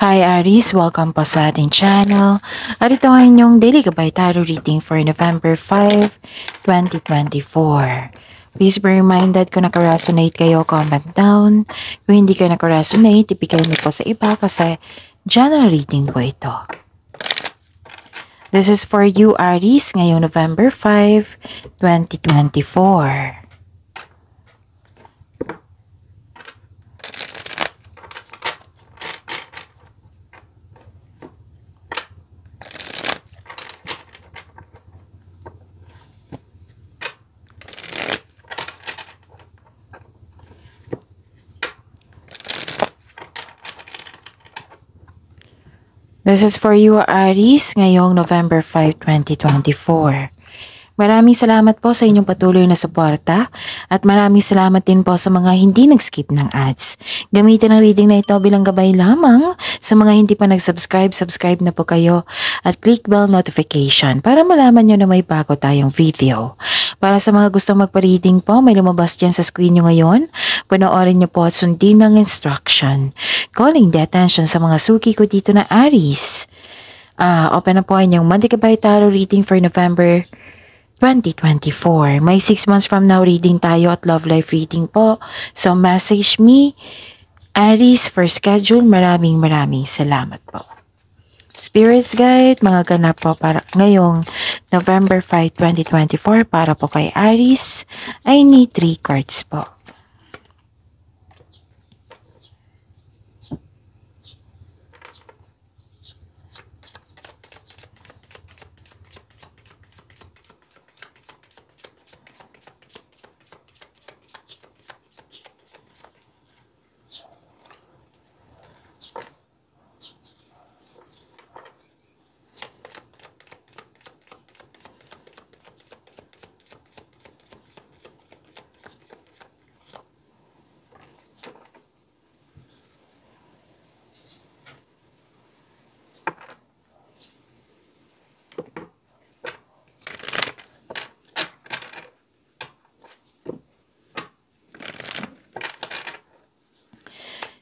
Hi Aries, welcome po sa ating channel. At ito ang inyong Daily Gabay Tarot Reading for November 5, 2024. Please be reminded kung nakaresonate kayo, comment down. Kung hindi kayo nakaresonate, ibigay niyo po sa iba kasi general reading po ito. This is for you Aries ngayong November 5, 2024. This is for you, Aries, ngayong November 5, 2024. Maraming salamat po sa inyong patuloy na suporta at maraming salamat din po sa mga hindi nag-skip ng ads. Gamitin ang reading na ito bilang gabay lamang sa mga hindi pa nag-subscribe, subscribe na po kayo at click bell notification para malaman nyo na may bago tayong video. Para sa mga gustong magpa-reading po, may lumabas dyan sa screen nyo ngayon. Panoorin nyo po at sundin ng instruction. Calling the attention sa mga suki ko dito na Aries. Uh, ah, open na po ang inyong Monday Kabay Tarot reading for November 2024. May 6 months from now reading tayo at love life reading po. So message me, Aries, for schedule. Maraming maraming salamat po. Spirits Guide, mga ganap po para ngayong November 5, 2024 para po kay Aries ay need 3 cards po.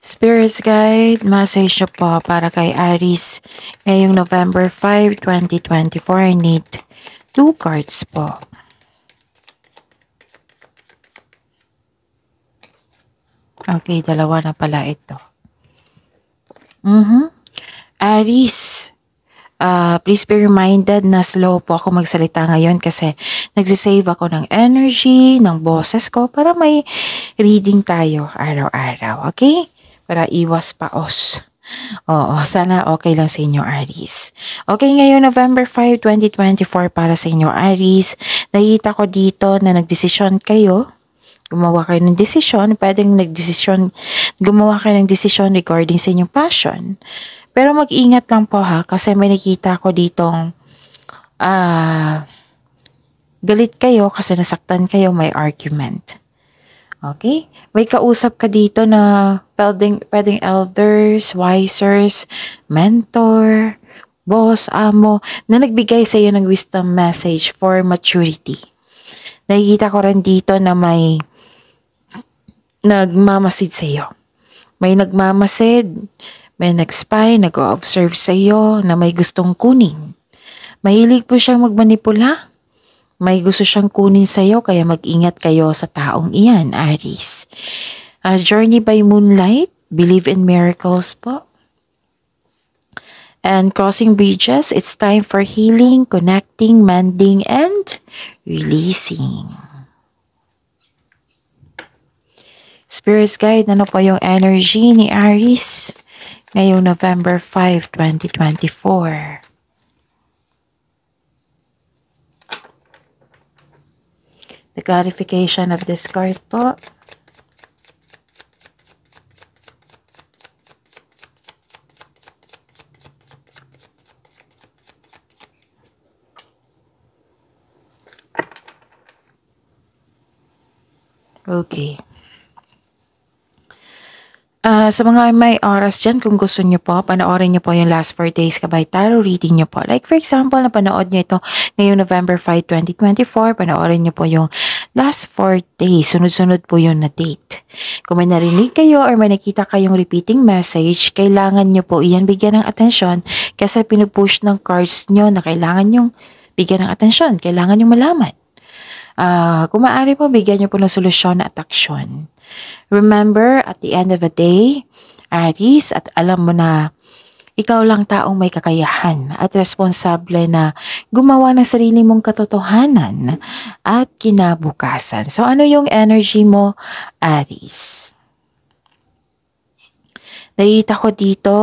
Spirits Guide, message nyo po para kay Aries ngayong November 5, 2024. I need two cards po. Okay, dalawa na pala ito. Mm -hmm. Aries, uh, please be reminded na slow po ako magsalita ngayon kasi nagsisave ako ng energy, ng boses ko para may reading tayo araw-araw. Okay? para iwas paos. Oo, sana okay lang sa inyo, Aries. Okay, ngayon November 5, 2024 para sa inyo, Aries. Nakita ko dito na nagdesisyon kayo. Gumawa kayo ng desisyon. Pwedeng nagdesisyon, gumawa kayo ng desisyon regarding sa inyong passion. Pero mag-ingat lang po ha, kasi may nakita ko ditong ah, uh, galit kayo kasi nasaktan kayo, may argument. Okay? May kausap ka dito na pwedeng, pwedeng elders, wisers, mentor, boss, amo, na nagbigay sa iyo ng wisdom message for maturity. Nakikita ko rin dito na may nagmamasid sa iyo. May nagmamasid, may nag-spy, nag-observe sa iyo na may gustong kunin. Mahilig po siyang magmanipula may gusto siyang kunin sa'yo kaya mag-ingat kayo sa taong iyan, Aries. Uh, ah, Journey by Moonlight, Believe in Miracles po. And crossing bridges, it's time for healing, connecting, mending, and releasing. Spirits Guide, ano po yung energy ni Aries ngayong November 5, 2024? the clarification of this card po. Okay. Uh, sa mga may oras dyan, kung gusto nyo po, panoorin nyo po yung last 4 days ka kabay tarot reading nyo po. Like for example, napanood nyo ito ngayong November 5, 2024, panoorin nyo po yung last 4 days. Sunod-sunod po yung na date. Kung may narinig kayo or may nakita kayong repeating message, kailangan nyo po iyan bigyan ng atensyon kasi pinupush ng cards nyo na kailangan nyong bigyan ng atensyon, kailangan nyong malaman. Uh, kung maaari po, bigyan nyo po ng solusyon at aksyon. Remember, at the end of the day, Aries, at alam mo na ikaw lang taong may kakayahan at responsable na gumawa ng sarili mong katotohanan at kinabukasan. So ano yung energy mo, Aries? Nakita ko dito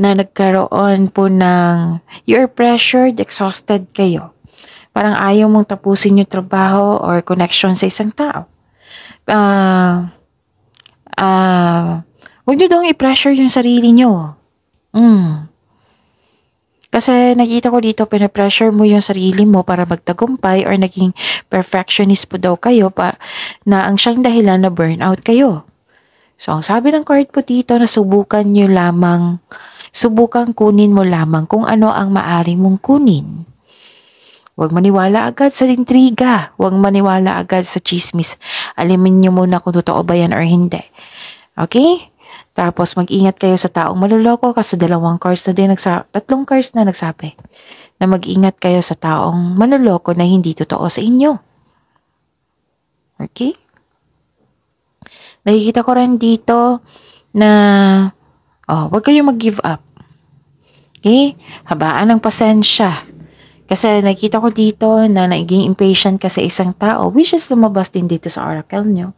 na nagkaroon po ng you're pressured, exhausted kayo. Parang ayaw mong tapusin yung trabaho or connection sa isang tao ah, uh, ah, uh, huwag nyo daw i-pressure yung sarili nyo. Mm. Kasi nakita ko dito, pinapressure mo yung sarili mo para magtagumpay or naging perfectionist po daw kayo pa, na ang siyang dahilan na burnout kayo. So, ang sabi ng card po dito na subukan nyo lamang, subukan kunin mo lamang kung ano ang maari mong kunin. Huwag maniwala agad sa intriga. Huwag maniwala agad sa chismis. Alimin nyo muna kung totoo ba yan or hindi. Okay? Tapos mag-ingat kayo sa taong maluloko kasi dalawang cards na din, nagsa tatlong cards na nagsabi na mag-ingat kayo sa taong manuloko na hindi totoo sa inyo. Okay? Nakikita ko rin dito na oh, wag kayong mag-give up. Okay? Habaan ng pasensya. Kasi nakita ko dito na naging impatient ka sa isang tao, which is lumabas din dito sa oracle nyo.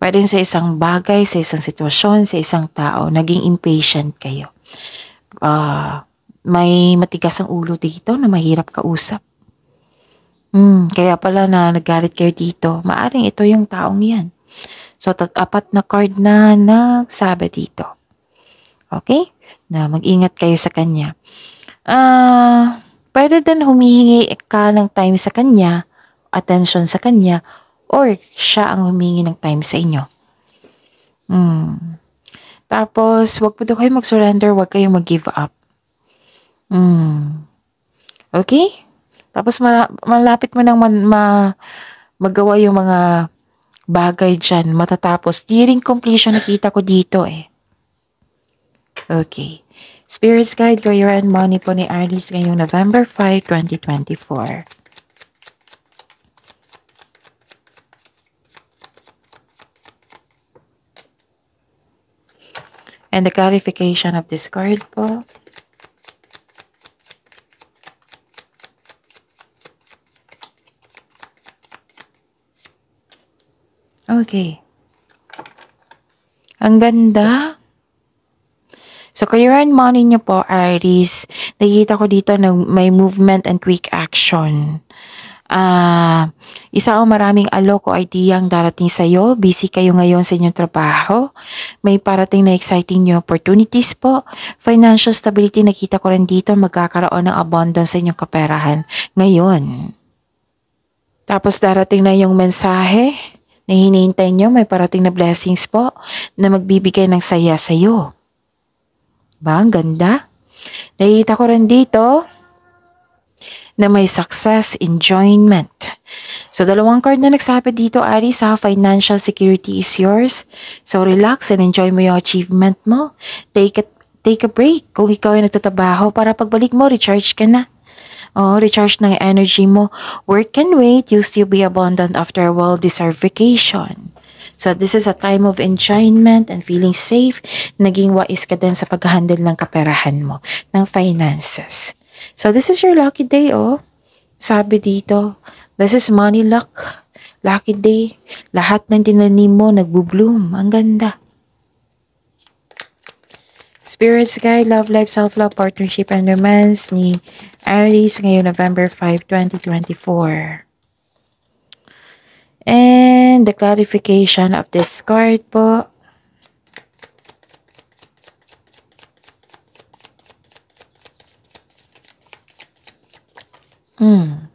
Pwede sa isang bagay, sa isang sitwasyon, sa isang tao, naging impatient kayo. Uh, may matigas ang ulo dito na mahirap kausap. Hmm, kaya pala na nagalit kayo dito, maaring ito yung taong yan. So, apat na card na nagsabi dito. Okay? Na mag-ingat kayo sa kanya. Ah... Uh, Pwede din humihingi ka ng time sa kanya, attention sa kanya, or siya ang humingi ng time sa inyo. Hmm. Tapos, wag po daw kayo mag-surrender, wag kayong mag-give up. Hmm. Okay? Tapos, malapit mo nang man, ma magawa yung mga bagay dyan, matatapos. Nearing completion nakita ko dito eh. Okay. Spirits Guide, Career and Money po ni Arlis ngayong November 5, 2024. And the clarification of this card po Okay. Ang ganda. So, kayuran money nyo po, Iris, nakikita ko dito na may movement and quick action. Uh, isa o maraming alok o idea ang darating sa iyo. Busy kayo ngayon sa inyong trabaho. May parating na exciting new opportunities po. Financial stability, nakita ko rin dito magkakaroon ng abundance sa inyong kaperahan ngayon. Tapos darating na yung mensahe na hinihintay nyo. May parating na blessings po na magbibigay ng saya sa iyo. Ba, ang ganda. Nakikita ko rin dito na may success enjoyment. So, dalawang card na nagsabi dito, Aries, sa financial security is yours. So, relax and enjoy mo yung achievement mo. Take it take a break kung ikaw ay nagtatabaho para pagbalik mo, recharge ka na. Oh, recharge ng energy mo. Work and wait. You still be abundant after a well-deserved vacation. So this is a time of enjoyment and feeling safe. Naging wais ka din sa paghahandle ng kaperahan mo, ng finances. So this is your lucky day, oh. Sabi dito, this is money luck. Lucky day. Lahat ng tinanim mo nagbo-bloom. Ang ganda. Spirits Guide, Love Life, Self-Love, Partnership, and Romance ni Aries ngayong November 5, 2024. And the clarification of this card po. Mm.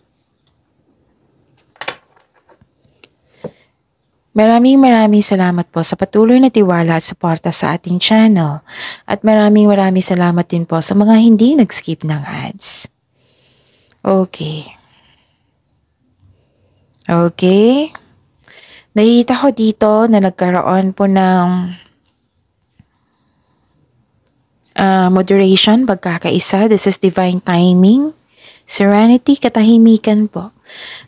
Maraming maraming salamat po sa patuloy na tiwala at suporta sa ating channel. At maraming maraming salamat din po sa mga hindi nag-skip ng ads. Okay. Okay? Nakikita ko dito na nagkaroon po ng uh, moderation, pagkakaisa. This is divine timing. Serenity, katahimikan po.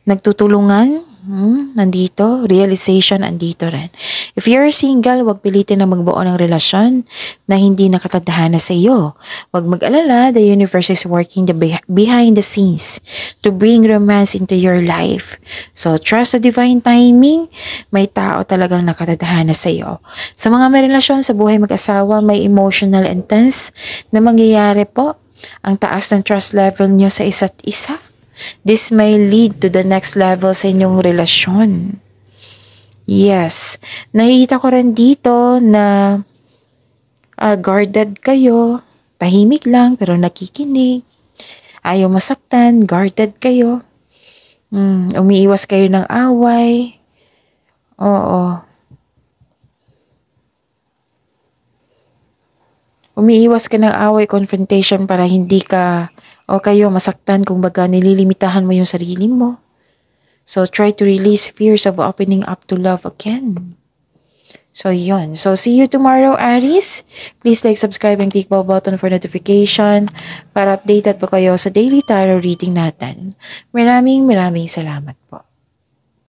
Nagtutulungan, Hmm? Nandito, realization andito rin. If you're single, wag pilitin na magbuo ng relasyon na hindi nakatadhana sa iyo. Wag mag-alala, the universe is working the behind the scenes to bring romance into your life. So, trust the divine timing. May tao talagang nakatadhana sa iyo. Sa mga may relasyon sa buhay mag-asawa, may emotional intense na mangyayari po ang taas ng trust level nyo sa isa't isa This may lead to the next level sa inyong relasyon. Yes, nakikita ko rin dito na uh, guarded kayo, tahimik lang pero nakikinig, ayaw masaktan, guarded kayo, mm, umiiwas kayo ng away, oo, umiiwas ka ng away confrontation para hindi ka o kayo masaktan kung baga nililimitahan mo yung sarili mo. So, try to release fears of opening up to love again. So, yun. So, see you tomorrow, Aries. Please like, subscribe, and click bell button for notification para updated po kayo sa daily tarot reading natin. Maraming maraming salamat po.